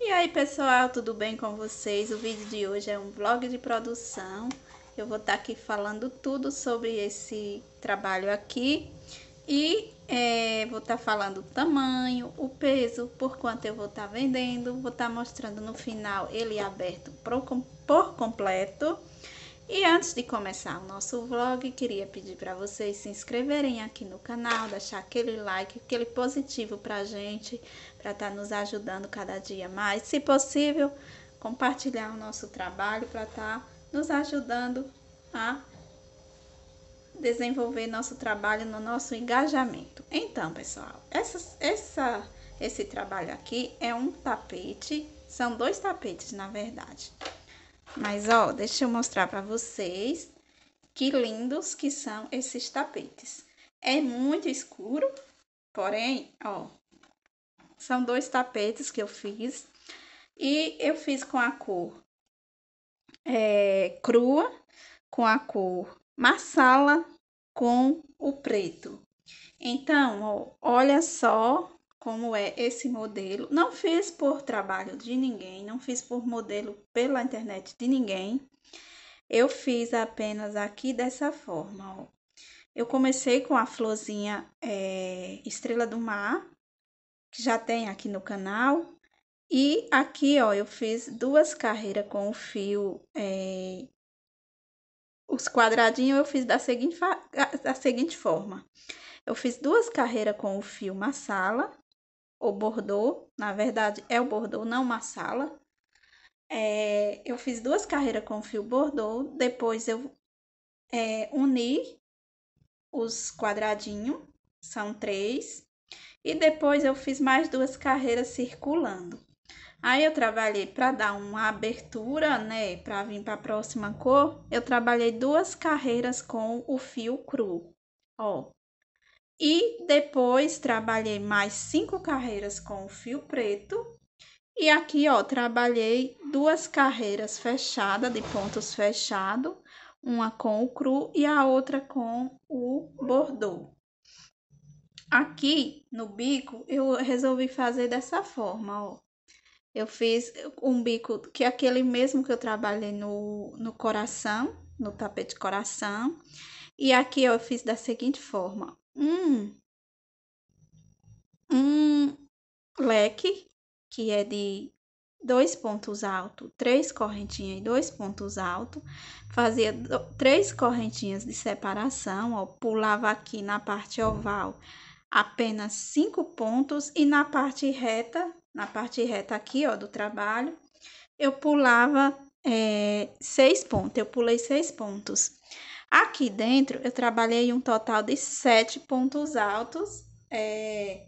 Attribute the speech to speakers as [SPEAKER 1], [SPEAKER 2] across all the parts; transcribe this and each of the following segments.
[SPEAKER 1] E aí pessoal, tudo bem com vocês? O vídeo de hoje é um vlog de produção. Eu vou estar aqui falando tudo sobre esse trabalho aqui e é, vou estar falando o tamanho, o peso, por quanto eu vou estar vendendo, vou estar mostrando no final ele aberto por completo e antes de começar o nosso vlog, queria pedir para vocês se inscreverem aqui no canal, deixar aquele like, aquele positivo pra gente, para estar tá nos ajudando cada dia mais. Se possível, compartilhar o nosso trabalho para estar tá nos ajudando a desenvolver nosso trabalho no nosso engajamento. Então, pessoal, essa, essa, esse trabalho aqui é um tapete, são dois tapetes, na verdade. Mas, ó, deixa eu mostrar para vocês que lindos que são esses tapetes. É muito escuro, porém, ó, são dois tapetes que eu fiz. E eu fiz com a cor é, crua, com a cor marsala, com o preto. Então, ó, olha só como é esse modelo. Não fiz por trabalho de ninguém, não fiz por modelo pela internet de ninguém. Eu fiz apenas aqui dessa forma, ó. Eu comecei com a florzinha é, Estrela do Mar, que já tem aqui no canal. E aqui, ó, eu fiz duas carreiras com o fio, é, os quadradinhos eu fiz da seguinte, da seguinte forma. Eu fiz duas carreiras com o fio Massala, o bordô, na verdade é o bordô, não sala. É, eu fiz duas carreiras com fio bordô, depois eu é, uni os quadradinhos, são três, e depois eu fiz mais duas carreiras circulando. Aí eu trabalhei para dar uma abertura, né, para vir para a próxima cor, eu trabalhei duas carreiras com o fio cru. Ó, e depois trabalhei mais cinco carreiras com o fio preto. E aqui, ó, trabalhei duas carreiras fechadas, de pontos fechados, uma com o cru e a outra com o bordô. Aqui no bico, eu resolvi fazer dessa forma, ó. Eu fiz um bico que é aquele mesmo que eu trabalhei no, no coração, no tapete coração. E aqui ó, eu fiz da seguinte forma: um, um leque, que é de dois pontos altos, três correntinhas e dois pontos altos, fazia três correntinhas de separação, ó, pulava aqui na parte oval apenas cinco pontos e na parte reta, na parte reta aqui, ó, do trabalho, eu pulava é, seis pontos, eu pulei seis pontos. Aqui dentro, eu trabalhei um total de sete pontos altos, é,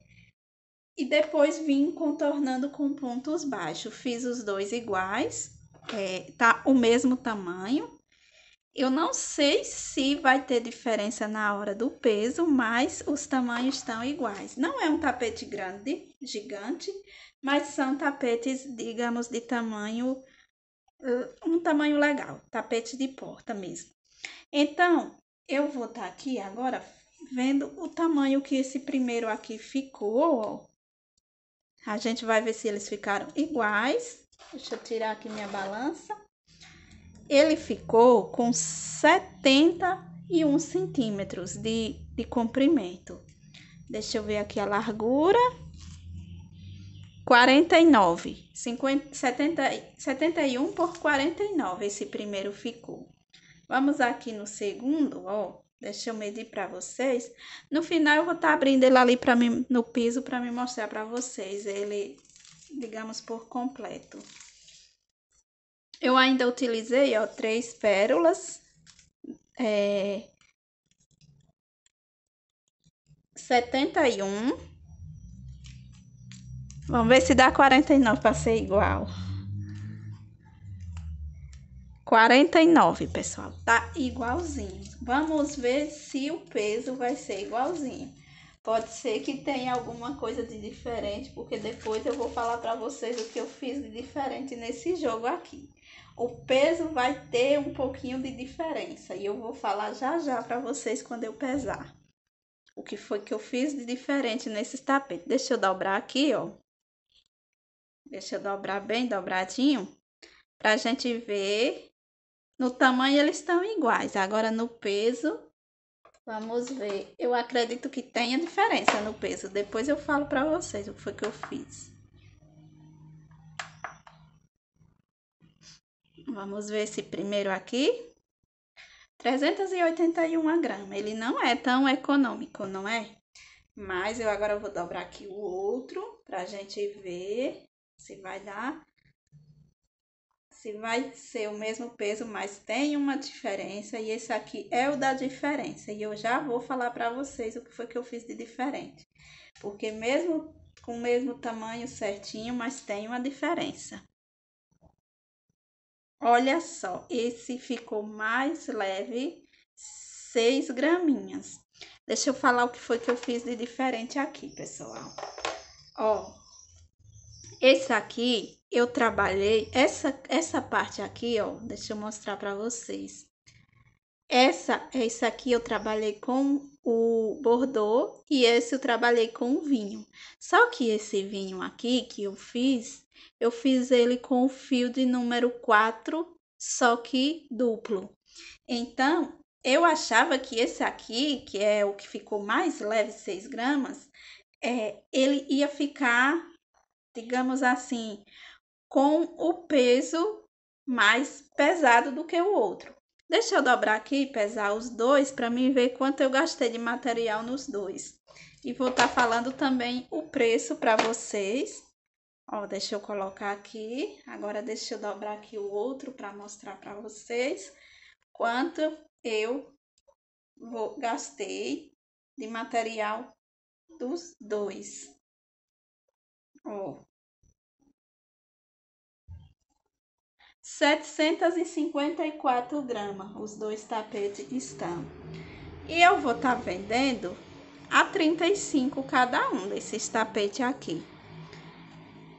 [SPEAKER 1] e depois vim contornando com pontos baixos. Fiz os dois iguais, é, tá o mesmo tamanho. Eu não sei se vai ter diferença na hora do peso, mas os tamanhos estão iguais. Não é um tapete grande, gigante, mas são tapetes, digamos, de tamanho hum, um tamanho legal, tapete de porta mesmo. Então, eu vou estar tá aqui agora vendo o tamanho que esse primeiro aqui ficou. A gente vai ver se eles ficaram iguais. Deixa eu tirar aqui minha balança. Ele ficou com 71 centímetros de, de comprimento. Deixa eu ver aqui a largura. 49. 50, 70, 71 por 49 esse primeiro ficou. Vamos aqui no segundo, ó. Deixa eu medir para vocês. No final, eu vou estar tá abrindo ele ali mim, no piso para me mostrar para vocês. Ele, digamos, por completo. Eu ainda utilizei, ó, três pérolas. É... 71. Vamos ver se dá 49 para ser igual. 49, pessoal. Tá igualzinho. Vamos ver se o peso vai ser igualzinho. Pode ser que tenha alguma coisa de diferente, porque depois eu vou falar para vocês o que eu fiz de diferente nesse jogo aqui. O peso vai ter um pouquinho de diferença e eu vou falar já já para vocês quando eu pesar. O que foi que eu fiz de diferente nesses tapetes? Deixa eu dobrar aqui, ó. Deixa eu dobrar bem dobradinho pra gente ver no tamanho eles estão iguais, agora no peso, vamos ver. Eu acredito que tenha diferença no peso, depois eu falo para vocês o que foi que eu fiz. Vamos ver esse primeiro aqui. 381 gramas, ele não é tão econômico, não é? Mas eu agora vou dobrar aqui o outro pra gente ver se vai dar se vai ser o mesmo peso, mas tem uma diferença e esse aqui é o da diferença. E eu já vou falar para vocês o que foi que eu fiz de diferente. Porque mesmo com o mesmo tamanho certinho, mas tem uma diferença. Olha só, esse ficou mais leve, 6 graminhas. Deixa eu falar o que foi que eu fiz de diferente aqui, pessoal. Ó, esse aqui eu trabalhei, essa, essa parte aqui, ó, deixa eu mostrar para vocês. Essa, isso aqui eu trabalhei com o Bordeaux e esse eu trabalhei com o vinho. Só que esse vinho aqui que eu fiz, eu fiz ele com o fio de número 4, só que duplo. Então, eu achava que esse aqui, que é o que ficou mais leve, 6 gramas, é, ele ia ficar digamos assim, com o peso mais pesado do que o outro. Deixa eu dobrar aqui e pesar os dois para mim ver quanto eu gastei de material nos dois. E vou estar tá falando também o preço para vocês. Ó, deixa eu colocar aqui. Agora deixa eu dobrar aqui o outro para mostrar para vocês quanto eu vou, gastei de material dos dois. Ó. 754 gramas os dois tapetes estão. E eu vou estar tá vendendo a 35 cada um desses tapetes aqui.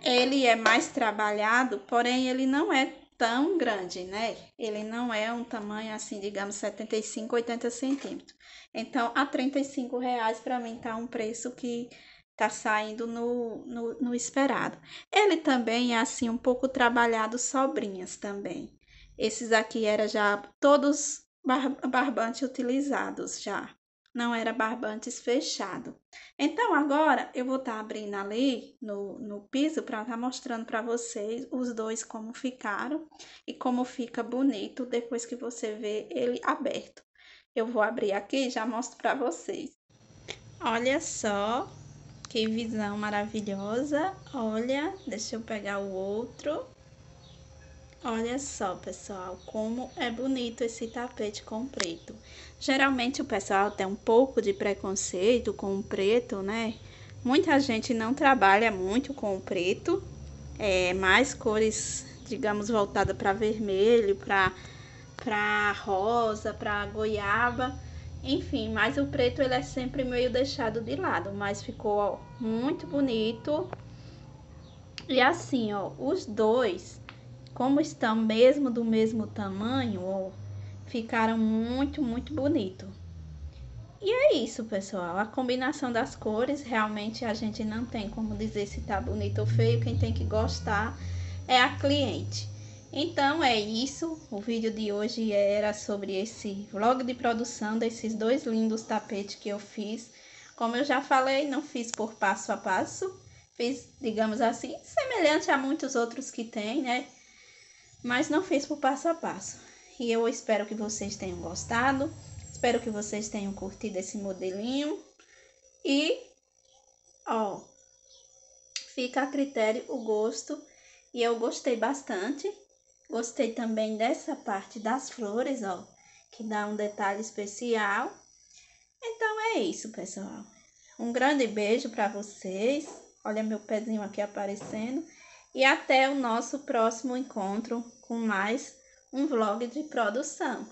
[SPEAKER 1] Ele é mais trabalhado, porém ele não é tão grande, né? Ele não é um tamanho assim, digamos, 75, 80 centímetros. Então, a 35 reais para mim tá um preço que tá saindo no, no, no, esperado. Ele também é assim um pouco trabalhado sobrinhas também. Esses aqui era já todos bar barbantes utilizados já. Não era barbantes fechado. Então agora eu vou estar tá abrindo ali no, no piso para estar tá mostrando para vocês os dois como ficaram e como fica bonito depois que você vê ele aberto. Eu vou abrir aqui e já mostro para vocês. Olha só que visão maravilhosa. Olha, deixa eu pegar o outro. Olha só, pessoal, como é bonito esse tapete com preto. Geralmente o pessoal tem um pouco de preconceito com o preto, né? Muita gente não trabalha muito com o preto, é, mais cores, digamos, voltada para vermelho, para rosa, para goiaba. Enfim, mas o preto ele é sempre meio deixado de lado, mas ficou ó, muito bonito. E assim, ó, os dois, como estão mesmo do mesmo tamanho, ó, ficaram muito, muito bonito. E é isso, pessoal. A combinação das cores, realmente a gente não tem como dizer se tá bonito ou feio. Quem tem que gostar é a cliente. Então é isso, o vídeo de hoje era sobre esse vlog de produção desses dois lindos tapetes que eu fiz. Como eu já falei, não fiz por passo a passo, fiz, digamos assim, semelhante a muitos outros que tem, né? Mas não fiz por passo a passo. E eu espero que vocês tenham gostado, espero que vocês tenham curtido esse modelinho. E, ó, fica a critério o gosto. E eu gostei bastante. Gostei também dessa parte das flores, ó, que dá um detalhe especial. Então é isso, pessoal. Um grande beijo para vocês. Olha meu pezinho aqui aparecendo. E até o nosso próximo encontro com mais um vlog de produção.